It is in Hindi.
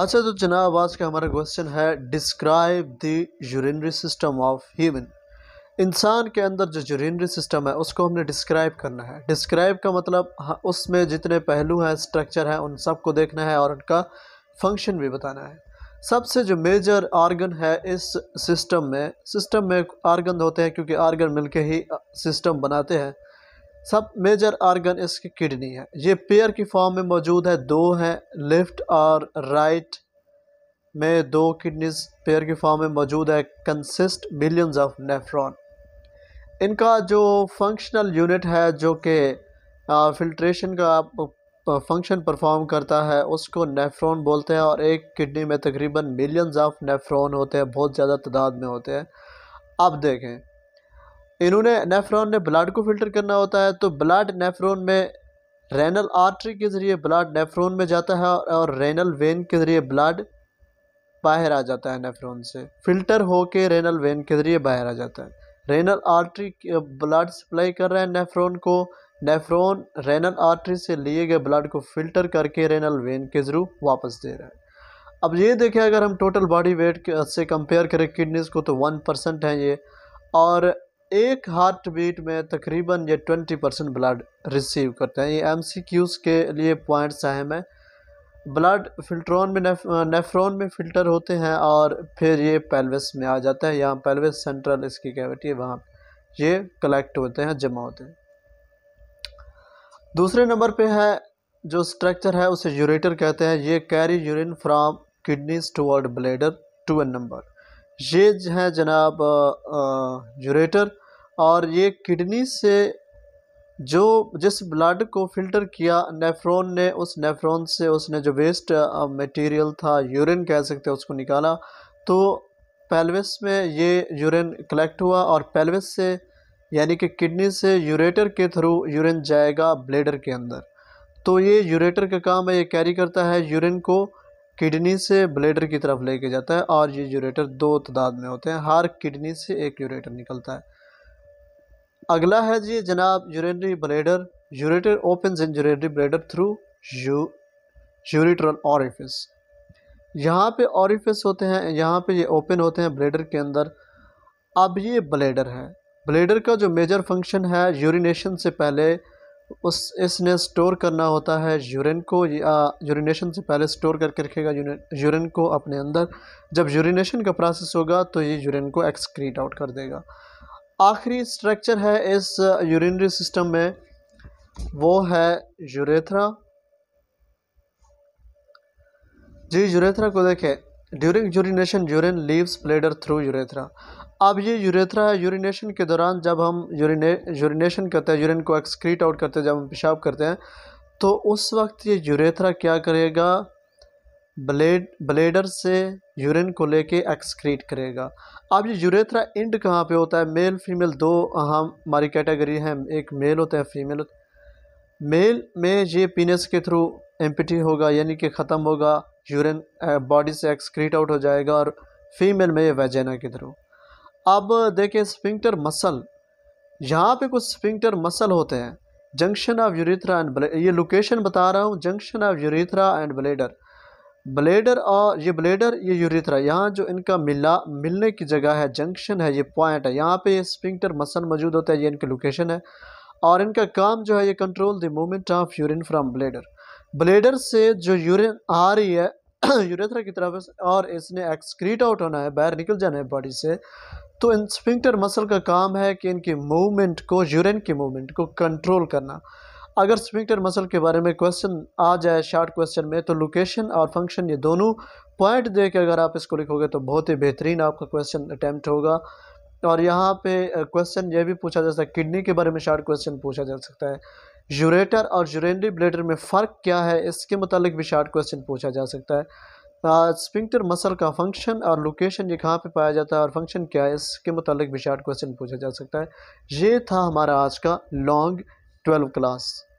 अच्छा तो जनाब आज का हमारा क्वेश्चन है describe the urinary system of human इंसान के अंदर जो यूरिनरी सिस्टम है उसको हमने डिस्क्राइब करना है डिस्क्राइब का मतलब हाँ, उसमें जितने पहलू हैं स्ट्रक्चर हैं उन सब को देखना है और उनका फंक्शन भी बताना है सबसे जो मेजर आर्गन है इस सिस्टम में सिस्टम में आर्गन होते हैं क्योंकि आर्गन मिलके ही सिस्टम बनाते हैं सब मेजर आर्गन इसकी किडनी है ये पेयर की फॉर्म में मौजूद है दो हैं लेफ्ट और राइट में दो किडनीज पेयर की फॉर्म में मौजूद है कंसिस्ट मिलियंस ऑफ नेफ्रॉन इनका जो फंक्शनल यूनिट है जो कि फिल्ट्रेशन का फंक्शन परफॉर्म करता है उसको नेफ्रॉन बोलते हैं और एक किडनी में तकरीबन मिलियंस ऑफ नेफ्रॉन होते हैं बहुत ज़्यादा तादाद में होते हैं अब देखें इन्होंने नेफ्रॉन ने ब्लड को फ़िल्टर करना होता है तो ब्लड नेफ्रॉन में रेनल आर्टरी के ज़रिए ब्लड नेफ्रॉन में जाता है और रेनल वेन के ज़रिए ब्लड बाहर आ जाता है नेफ्रॉन से फ़िल्टर होके रेनल वेन के ज़रिए बाहर आ जाता है रेनल आर्टरी ब्लड सप्लाई कर रहा है नेफ्रॉन को नेफ्रॉन रेनल आर्टरी से लिए गए ब्लड को फ़िल्टर करके रेनल वेन के ज़रू वापस दे रहा है अब ये देखें अगर हम टोटल बॉडी वेट से कंपेयर करें किडनीज़ को तो वन परसेंट हैं ये और एक हार्ट बीट में तकरीबन ये ट्वेंटी परसेंट ब्लड रिसीव करते हैं ये एम सी क्यूज़ के लिए पॉइंट्स अहम हैं ब्लड फिल्ट्रॉन में नेफ्रॉन में फ़िल्टर होते हैं और फिर ये पेल्विस में आ जाता है यहाँ पेल्विस सेंट्रल इसकी कैविटी है वहाँ ये कलेक्ट होते हैं जमा होते हैं दूसरे नंबर पे है जो स्ट्रक्चर है उसे यूरेटर कहते हैं ये carry urine from kidneys toward bladder two in number ये है जनाब यूरेटर और ये किडनी से जो जिस ब्लड को फ़िल्टर किया नेफ्रॉन ने उस नेफ्रॉन से उसने जो वेस्ट मटेरियल था यूरिन कह सकते हैं उसको निकाला तो पेल्विस में ये यूरिन कलेक्ट हुआ और पेल्विस से यानी कि किडनी से यूरेटर के थ्रू यूरिन जाएगा ब्लेडर के अंदर तो ये यूरेटर का काम है ये कैरी करता है यूरिन को किडनी से ब्लेडर की तरफ लेके जाता है और ये यूरेटर दो तादाद में होते हैं हर किडनी से एक यूरेटर निकलता है अगला है जी जनाब urinary bladder ureter open in urinary bladder through you urethral orifice यहाँ पे ऑरिफिस होते हैं यहाँ पे ये ओपन होते हैं ब्लेडर के अंदर अब ये ब्लेडर है ब्लेडर का जो मेजर फंक्शन है यूरिनेशन से पहले उस इसने स्टोर करना होता है यूरिन को यूरिनेशन से पहले स्टोर करके रखेगा यूरिन को अपने अंदर जब यूरिनेशन का प्रोसेस होगा तो ये यूरिन को एक्सक्रीट आउट कर देगा आखिरी स्ट्रक्चर है इस यूरिनरी uh, सिस्टम में वो है यूरेथ्रा जी यूरेथ्रा को देखें during urination urine leaves bladder through urethra अब ये यूरेथ्रा है यूरिनेशन के दौरान जब हम यूरिने यूरिनेशन करते हैं यूरिन को एक्सक्रीट आउट करते हैं जब हम पेशाब करते हैं तो उस वक्त ये यूरेथ्रा क्या करेगा ब्लेड ब्लेडर से यूरिन को लेके एक्सक्रीट करेगा अब ये यूरेथ्रा इंड कहाँ पे होता है मेल फीमेल दो हम हमारी कैटेगरी हैं एक मेल होता है फीमेल होता है मेल में ये पीनस के थ्रू एम्पिटी होगा यानी कि ख़त्म होगा यूरिन बॉडी से एक्सक्रीट आउट हो जाएगा और फीमेल में ये वेजेना के थ्रू अब देखें स्पिंक्टर मसल यहाँ पे कुछ स्पिंक्टर मसल होते हैं जंक्शन ऑफ यूरिथ्रा एंड ये लोकेशन बता रहा हूँ junction of urethra and bladder bladder और ये ब्लेडर ये यूरिथ्रा यहाँ जो इनका मिला मिलने की जगह है जंक्शन है ये पॉइंट है यहाँ पे स्पिंक्टर मसल मौजूद होता है ये इनकी लोकेशन है और इनका काम जो है ये control the movement of urine from bladder bladder से जो यूरिन आ रही है यूरेथ्रा की तरफ और इसने एक्सक्रीट आउट होना है बाहर निकल जाना है बॉडी से तो इन स्पिंक्टर मसल का काम है कि इनकी मूवमेंट को यूरिन की मूवमेंट को कंट्रोल करना अगर स्पिंक्टर मसल के बारे में क्वेश्चन आ जाए शार्ट क्वेश्चन में तो लोकेशन और फंक्शन ये दोनों पॉइंट दे के अगर आप इसको लिखोगे तो बहुत ही बेहतरीन आपका क्वेश्चन अटैम्प्ट होगा और यहाँ पे क्वेश्चन ये भी पूछा जा सकता है किडनी के बारे में शार्ट क्वेश्चन पूछा जा सकता है यूरेटर और यूरेनरी ब्लेडर में फ़र्क क्या है इसके मतलब भी शार्ट क्वेश्चन पूछा जा सकता है स्पिंक्टर मसल का फंक्शन और लोकेशन ये कहाँ पे पाया जाता है और फंक्शन क्या है इसके मतलब भी शार्ट क्वेश्चन पूछा जा सकता है ये था हमारा आज का लॉन्ग ट्वेल्व क्लास